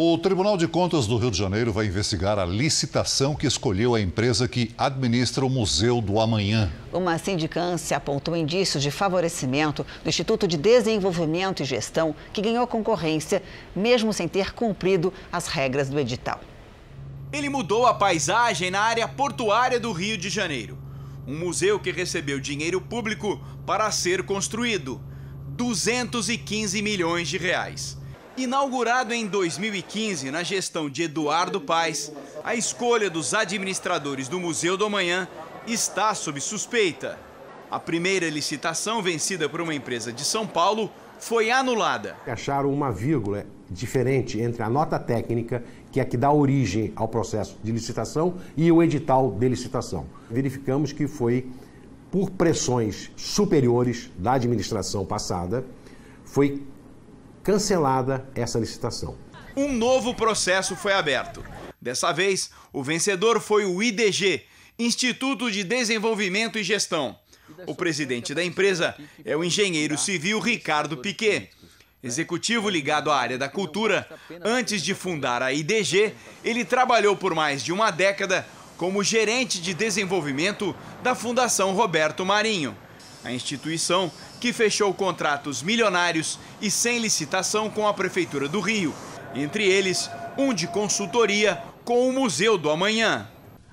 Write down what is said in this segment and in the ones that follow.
O Tribunal de Contas do Rio de Janeiro vai investigar a licitação que escolheu a empresa que administra o Museu do Amanhã. Uma sindicância apontou indícios de favorecimento do Instituto de Desenvolvimento e Gestão, que ganhou a concorrência, mesmo sem ter cumprido as regras do edital. Ele mudou a paisagem na área portuária do Rio de Janeiro. Um museu que recebeu dinheiro público para ser construído. 215 milhões de reais. Inaugurado em 2015, na gestão de Eduardo Paes, a escolha dos administradores do Museu do Amanhã está sob suspeita. A primeira licitação, vencida por uma empresa de São Paulo, foi anulada. Acharam uma vírgula diferente entre a nota técnica, que é a que dá origem ao processo de licitação, e o edital de licitação. Verificamos que foi por pressões superiores da administração passada, foi cancelada essa licitação. Um novo processo foi aberto. Dessa vez, o vencedor foi o IDG, Instituto de Desenvolvimento e Gestão. O presidente da empresa é o engenheiro civil Ricardo Piquet. Executivo ligado à área da cultura, antes de fundar a IDG, ele trabalhou por mais de uma década como gerente de desenvolvimento da Fundação Roberto Marinho. A instituição, que fechou contratos milionários e sem licitação com a Prefeitura do Rio, entre eles um de consultoria com o Museu do Amanhã.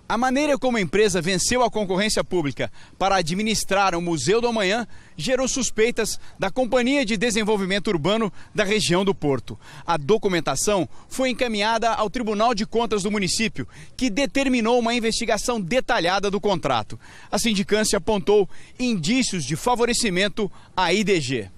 A maneira como a empresa venceu a concorrência pública para administrar o Museu do Amanhã gerou suspeitas da Companhia de Desenvolvimento Urbano da região do Porto. A documentação foi encaminhada ao Tribunal de Contas do município, que determinou uma investigação detalhada do contrato. A sindicância apontou indícios de favorecimento à IDG.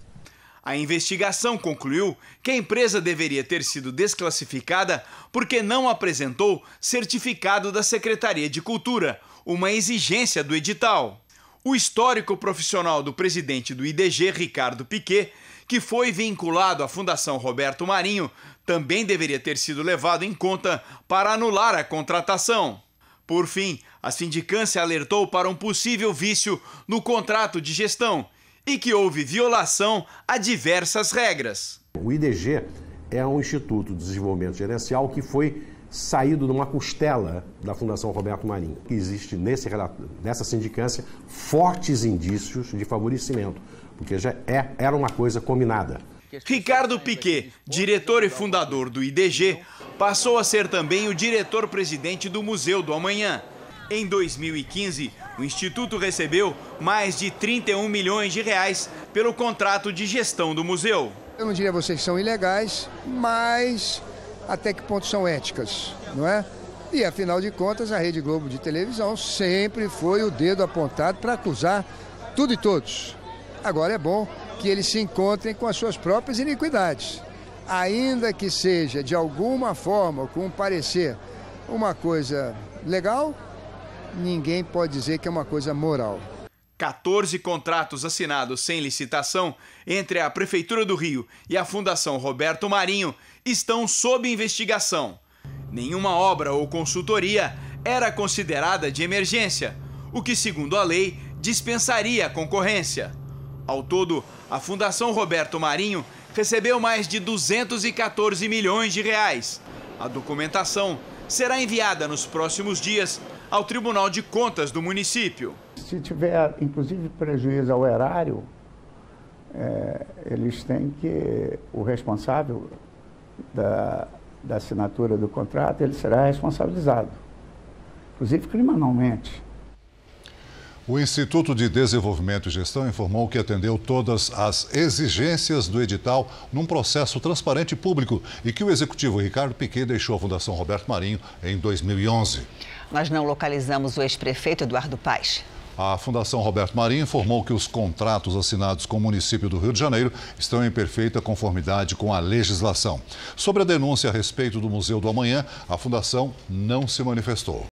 A investigação concluiu que a empresa deveria ter sido desclassificada porque não apresentou certificado da Secretaria de Cultura, uma exigência do edital. O histórico profissional do presidente do IDG, Ricardo Piquet, que foi vinculado à Fundação Roberto Marinho, também deveria ter sido levado em conta para anular a contratação. Por fim, a sindicância alertou para um possível vício no contrato de gestão e que houve violação a diversas regras. O IDG é um instituto de desenvolvimento gerencial que foi saído de uma costela da Fundação Roberto Marinho. Existe nesse, nessa sindicância fortes indícios de favorecimento, porque já é, era uma coisa combinada. Ricardo Piquet, diretor e fundador do IDG, passou a ser também o diretor-presidente do Museu do Amanhã. Em 2015, o Instituto recebeu mais de 31 milhões de reais pelo contrato de gestão do museu. Eu não diria vocês que são ilegais, mas até que ponto são éticas, não é? E afinal de contas, a Rede Globo de televisão sempre foi o dedo apontado para acusar tudo e todos. Agora é bom que eles se encontrem com as suas próprias iniquidades. Ainda que seja de alguma forma, com parecer, uma coisa legal, ninguém pode dizer que é uma coisa moral. 14 contratos assinados sem licitação entre a Prefeitura do Rio e a Fundação Roberto Marinho estão sob investigação. Nenhuma obra ou consultoria era considerada de emergência, o que, segundo a lei, dispensaria a concorrência. Ao todo, a Fundação Roberto Marinho recebeu mais de 214 milhões de reais. A documentação será enviada nos próximos dias ao Tribunal de Contas do município. Se tiver, inclusive, prejuízo ao erário, é, eles têm que. O responsável da, da assinatura do contrato, ele será responsabilizado, inclusive criminalmente. O Instituto de Desenvolvimento e Gestão informou que atendeu todas as exigências do edital num processo transparente e público e que o executivo Ricardo Piquet deixou a Fundação Roberto Marinho em 2011. Nós não localizamos o ex-prefeito Eduardo Paes. A Fundação Roberto Marinho informou que os contratos assinados com o município do Rio de Janeiro estão em perfeita conformidade com a legislação. Sobre a denúncia a respeito do Museu do Amanhã, a Fundação não se manifestou.